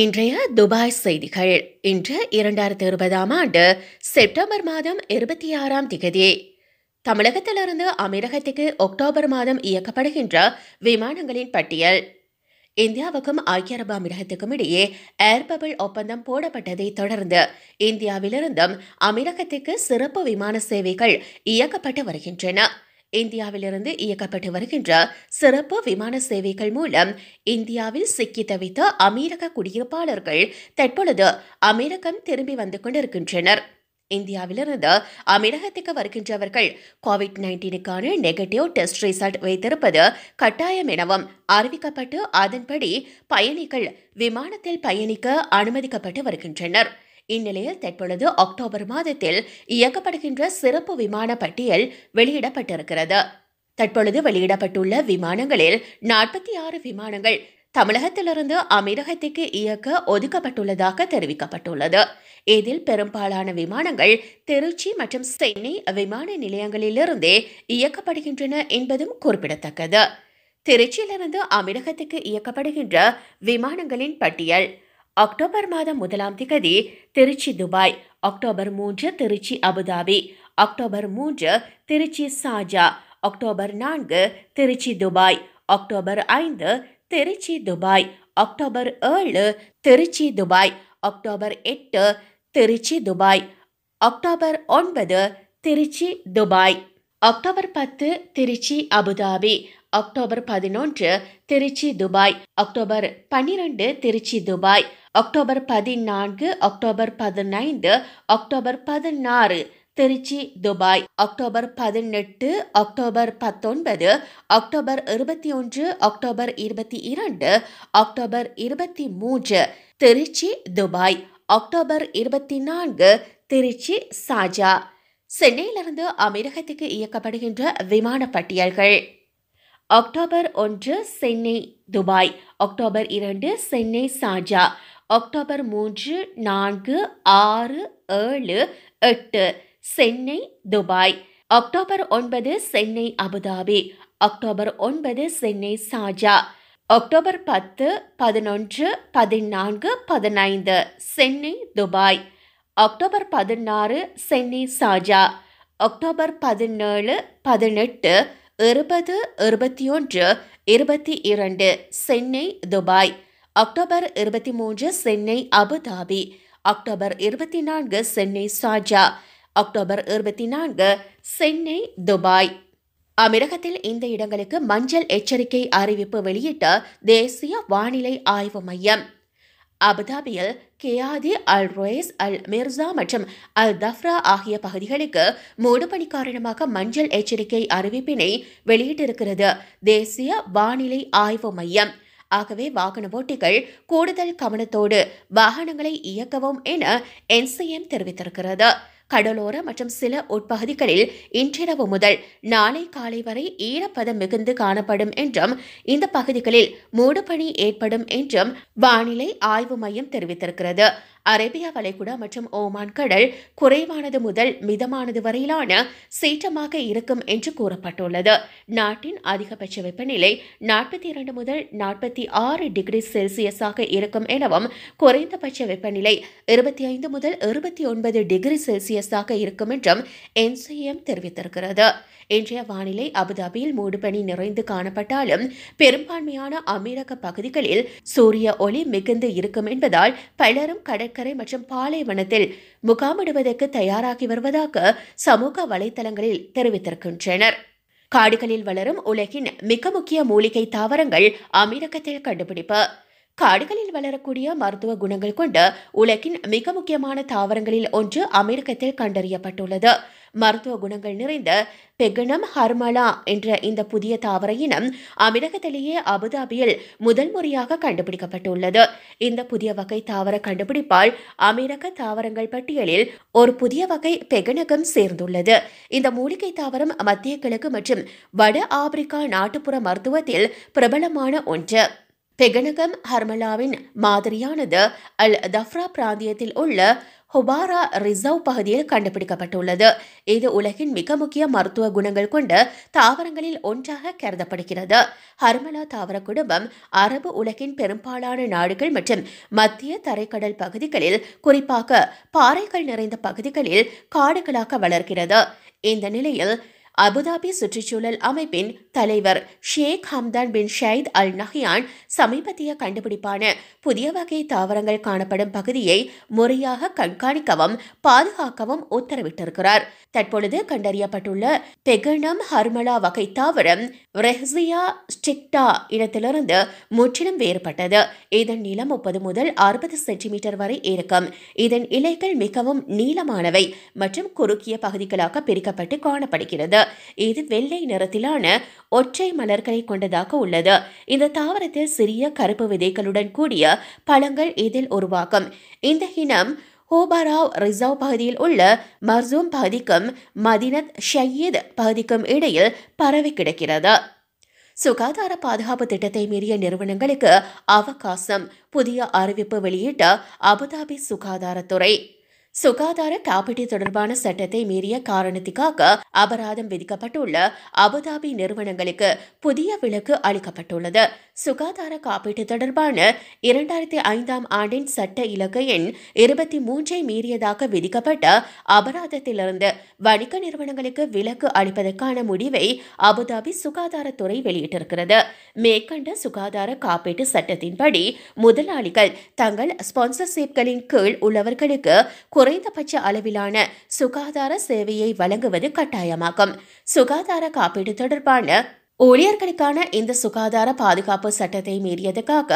இன்றைய துபாய் செய்திகள் இன்று இரண்டாயிரத்தி இருபதாம் ஆண்டு செப்டம்பர் மாதம் இருபத்தி ஆறாம் திகதி தமிழகத்திலிருந்து அமீரகத்துக்கு அக்டோபர் மாதம் இயக்கப்படுகின்ற விமானங்களின் பட்டியல் இந்தியாவுக்கும் ஐக்கிய அரபு அமீரகத்துக்கும் இடையே ஏர் பபிள் ஒப்பந்தம் போடப்பட்டதை தொடர்ந்து இந்தியாவிலிருந்தும் அமீரகத்துக்கு சிறப்பு விமான சேவைகள் இயக்கப்பட்டு வருகின்றன இந்தியாவிலிருந்து இயக்கப்பட்டு வருகின்ற சிறப்பு விமான சேவைகள் மூலம் இந்தியாவில் சிக்கி தவித்த அமெரிக்க குடியிருப்பாளர்கள் தற்பொழுது அமெரிக்கம் திரும்பி வந்து கொண்டிருக்கின்றனர் இந்தியாவிலிருந்து அமீரகத்துக்கு வருகின்றவர்கள் கோவிட் நைன்டீனுக்கான நெகட்டிவ் டெஸ்ட் ரிசல்ட் வைத்திருப்பது கட்டாயம் எனவும் அறிவிக்கப்பட்டு அதன்படி பயணிகள் விமானத்தில் பயணிக்க அனுமதிக்கப்பட்டு வருகின்றனர் இந்நிலையில் தற்பொழுது அக்டோபர் மாதத்தில் இயக்கப்படுகின்ற சிறப்பு விமான பட்டியல் வெளியிடப்பட்டிருக்கிறது தற்பொழுது வெளியிடப்பட்டுள்ள விமானங்களில் நாற்பத்தி ஆறு விமானங்கள் தமிழகத்திலிருந்து அமீரகத்திற்கு இயக்க ஒதுக்கப்பட்டுள்ளதாக தெரிவிக்கப்பட்டுள்ளது இதில் பெரும்பாலான விமானங்கள் திருச்சி மற்றும் சென்னை விமான நிலையங்களிலிருந்தே இயக்கப்படுகின்றன என்பதும் குறிப்பிடத்தக்கது திருச்சியிலிருந்து அமீரகத்துக்கு இயக்கப்படுகின்ற விமானங்களின் பட்டியல் அக்டோபர் மாதம் முதலாம் திகதி திருச்சி துபாய் அக்டோபர் மூன்று திருச்சி அபுதாபி அக்டோபர் மூன்று திருச்சி சாஜா அக்டோபர் நான்கு திருச்சி துபாய் அக்டோபர் ஐந்து திருச்சி துபாய் அக்டோபர் ஏழு திருச்சி துபாய் அக்டோபர் எட்டு திருச்சி துபாய் அக்டோபர் ஒன்பது திருச்சி துபாய் அக்டோபர் பத்து திருச்சி அபுதாபி அக்டோபர் பதினொன்று திருச்சி துபாய் அக்டோபர் பன்னிரண்டு திருச்சி துபாய் அக்டோபர் பதினான்கு அக்டோபர் பதினைந்து அக்டோபர் பதினாறு திருச்சி துபாய் அக்டோபர் பதினெட்டு அக்டோபர் பத்தொன்பது அக்டோபர் இருபத்தி ஒன்று அக்டோபர் இருபத்தி இரண்டு அக்டோபர் இருபத்தி மூன்று திருச்சி துபாய் அக்டோபர் இருபத்தி நான்கு திருச்சி சாஜா சென்னையிலிருந்து அமீரகத்துக்கு இயக்கப்படுகின்ற விமான பட்டியல்கள் அக்டோபர் ஒன்று சென்னை துபாய் அக்டோபர் இரண்டு சென்னை சாஜா அக்டோபர் மூன்று நான்கு ஆறு ஏழு எட்டு சென்னை துபாய் அக்டோபர் ஒன்பது சென்னை அபுதாபி அக்டோபர் ஒன்பது சென்னை சாஜா அக்டோபர் பத்து பதினொன்று பதினான்கு பதினைந்து சென்னை துபாய் அக்டோபர் பதினாறு சென்னி சாஜா அக்டோபர் பதினேழு பதினெட்டு இருபது இருபத்தி ஒன்று இருபத்தி இரண்டு சென்னை துபாய் அக்டோபர் இருபத்தி மூன்று சென்னை அபுதாபி அக்டோபர் இருபத்தி நான்கு சென்னை சாஜா அக்டோபர் இருபத்தி நான்கு சென்னை துபாய் அமிரகத்தில் இந்த இடங்களுக்கு மஞ்சள் எச்சரிக்கை அறிவிப்பு வெளியிட்ட தேசிய வானிலை ஆய்வு மையம் அபுதாபியில் கேயாதி அல் ரோயஸ் அல் மிர்சா மற்றும் அல் தஃப்ரா ஆகிய பகுதிகளுக்கு மூடுபனி காரணமாக மஞ்சள் எச்சரிக்கை அறிவிப்பினை வெளியிட்டிருக்கிறது தேசிய வானிலை ஆய்வு மையம் ஆகவே வாகன ஓட்டிகள் கூடுதல் கவனத்தோடு வாகனங்களை இயக்கவும் என என்சிஎம் தெரிவித்திருக்கிறது கடலோர மற்றும் சில உட்பகுதிகளில் இன்றிரவு முதல் நாளை காலை வரை ஈரப்பதம் மிகுந்து காணப்படும் என்றும் இந்த பகுதிகளில் மூடுபனி ஏற்படும் என்றும் வானிலை ஆய்வு மையம் தெரிவித்திருக்கிறது அரேபியா வளைகுடா மற்றும் ஓமான் கடல் குறைவானது முதல் மிதமானது வரையிலான சீற்றமாக இருக்கும் என்று கூறப்பட்டுள்ளது நாட்டின் அதிகபட்ச வெப்பநிலை நாற்பத்தி இரண்டு முதல் நாற்பத்தி ஆறு டிகிரி செல்சியஸாக இருக்கும் எனவும் குறைந்தபட்ச வெப்பநிலை இருபத்தி ஐந்து முதல் இருபத்தி ஒன்பது டிகிரி செல்சியஸாக இருக்கும் என்றும் என்சிஎம் தெரிவித்திருக்கிறது இன்றைய வானிலை அபுதாபியில் மூடுபனி நிறைந்து காணப்பட்டாலும் பெரும்பான்மையான அமீரக பகுதிகளில் சூரிய ஒளி மிகுந்து இருக்கும் என்பதால் பலரும் கடற்கரை கடற்கரை மற்றும் பாலைவனத்தில் முகாமிடுவதற்கு தயாராகி வருவதாக சமூக வலைதளங்களில் தெரிவித்திருக்கின்றனர் காடுகளில் வளரும் உலகின் மிக முக்கிய மூலிகை தாவரங்கள் அமீரகத்தில் கண்டுபிடிப்பு காடுகளில் வளரக்கூடிய மருத்துவ குணங்கள் கொண்ட உலகின் மிக முக்கியமான தாவரங்களில் ஒன்று அமெரிக்கத்தில் கண்டறியப்பட்டுள்ளது மருத்துவ குணங்கள் நிறைந்த பெகனம் ஹர்மலா என்ற இந்த புதிய தாவர இனம் அமிரகத்திலேயே அபுதாபியில் முதல் முறையாக கண்டுபிடிக்கப்பட்டுள்ளது இந்த புதிய வகை தாவர கண்டுபிடிப்பால் அமிரக தாவரங்கள் பட்டியலில் ஒரு புதிய வகை பெகனகம் சேர்ந்துள்ளது இந்த மூலிகை தாவரம் மத்திய கிழக்கு மற்றும் வட ஆப்பிரிக்கா நாட்டுப்புற மருத்துவத்தில் பிரபலமான ஒன்று பெகனகம் ஹர்மலாவின் மாதிரியானது அல் தஃப்ரா பிராந்தியத்தில் உள்ள ஹுபாரா ரிசர்வ் பகுதியில் கண்டுபிடிக்கப்பட்டுள்ளது இது உலகின் மிக முக்கிய மருத்துவ குணங்கள் கொண்ட தாவரங்களில் ஒன்றாக கருதப்படுகிறது ஹர்மலா தாவர குடும்பம் அரபு உலகின் பெரும்பாலான நாடுகள் மற்றும் மத்திய தரைக்கடல் பகுதிகளில் குறிப்பாக பாறைகள் நிறைந்த பகுதிகளில் காடுகளாக வளர்கிறது இந்த நிலையில் அபுதாபி சுற்றுச்சூழல் அமைப்பின் தலைவர் ஷேக் ஹம்தான் பின் ஷைத் அல் நஹியான் சமீபத்திய கண்டுபிடிப்பான புதிய வகை தாவரங்கள் காணப்படும் பகுதியை முறையாக கண்காணிக்கவும் பாதுகாக்கவும் உத்தரவிட்டிருக்கிறார் தற்பொழுது கண்டறியப்பட்டுள்ள பெகனம் ஹர்மலா வகை தாவரம் ரெஹ்சியா ஸ்டிக்டா இனத்திலிருந்து முற்றிலும் வேறுபட்டது இதன் நிலம் முப்பது முதல் அறுபது சென்டிமீட்டர் வரை இருக்கும் இதன் இலைகள் மிகவும் நீளமானவை மற்றும் குறுக்கிய பகுதிகளாக பிரிக்கப்பட்டு காணப்படுகிறது இது வெள்ளை நிறத்திலான ஒற்றை மலர்களை கொண்டதாக உள்ளது இந்த தாவரத்தில் சிறிய கருப்பு விதைகளுடன் கூடிய பழங்கள் இதில் உருவாகும் இந்த இனம் ஹோபாராவ் ரிசர்வ் பகுதியில் உள்ள மர்சூம் பகுதிக்கும் மதினத் ஷையீத் பகுதிக்கும் இடையில் பரவி கிடக்கிறது சுகாதார பாதுகாப்பு திட்டத்தை மீறிய நிறுவனங்களுக்கு அவகாசம் புதிய அறிவிப்பு வெளியிட்ட அபுதாபி சுகாதாரத்துறை சுகாதார காப்பீட்டு தொடர்பான சட்டத்தை மீறிய காரணத்திற்காக அபராதம் விதிக்கப்பட்டுள்ள அபுதாபி நிறுவனங்களுக்கு புதிய விலக்கு அளிக்கப்பட்டுள்ளது சுகாதார காப்பீட்டு தொடர்பான இரண்டாயிரத்தி ஐந்தாம் ஆண்டின் சட்ட இலக்கையின் எண் இருபத்தி மூன்றை மீறியதாக விதிக்கப்பட்ட அபராதத்திலிருந்து வணிக நிறுவனங்களுக்கு விலக்கு அளிப்பதற்கான முடிவை அபுதாபி சுகாதாரத்துறை வெளியிட்டிருக்கிறது மேற்கண்ட சுகாதார காப்பீட்டு சட்டத்தின்படி முதலாளிகள் தங்கள் ஸ்பான்சர்ஷிப்களின் கீழ் உள்ளவர்களுக்கு குறைந்தபட்ச அளவிலான சுகாதார சேவையை வழங்குவது கட்டாயமாகும் சுகாதார காப்பீடு தொடர்பான ஊழியர்களுக்கான இந்த சுகாதார பாதுகாப்பு சட்டத்தை மீறியதுக்காக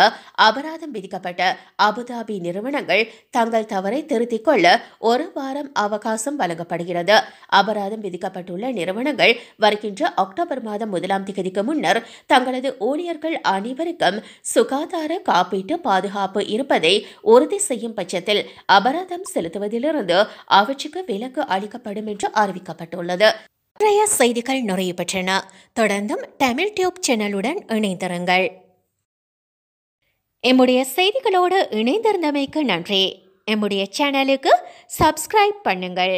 அபராதம் விதிக்கப்பட்ட அபுதாபி நிறுவனங்கள் தங்கள் தவறை திருத்திக் கொள்ள ஒரு வாரம் அவகாசம் வழங்கப்படுகிறது அபராதம் விதிக்கப்பட்டுள்ள நிறுவனங்கள் வருகின்ற அக்டோபர் மாதம் முதலாம் தேதிக்கு முன்னர் தங்களது ஊழியர்கள் அனைவருக்கும் சுகாதார காப்பீட்டு பாதுகாப்பு இருப்பதை உறுதி செய்யும் பட்சத்தில் அபராதம் செலுத்துவதிலிருந்து அவற்றுக்கு விலக்கு அளிக்கப்படும் என்று அறிவிக்கப்பட்டுள்ளது பிரயாஸ் செய்திகள் நிறைய பெற்றன தொடர்ந்தும் தமிழ் டியூப் சேனலுடன் இணைந்திருங்கள் எம்முடைய செய்திகளோடு இணைந்திருந்தமைக்கு நன்றி எம்முடைய சேனலுக்கு சப்ஸ்கிரைப் பண்ணுங்கள்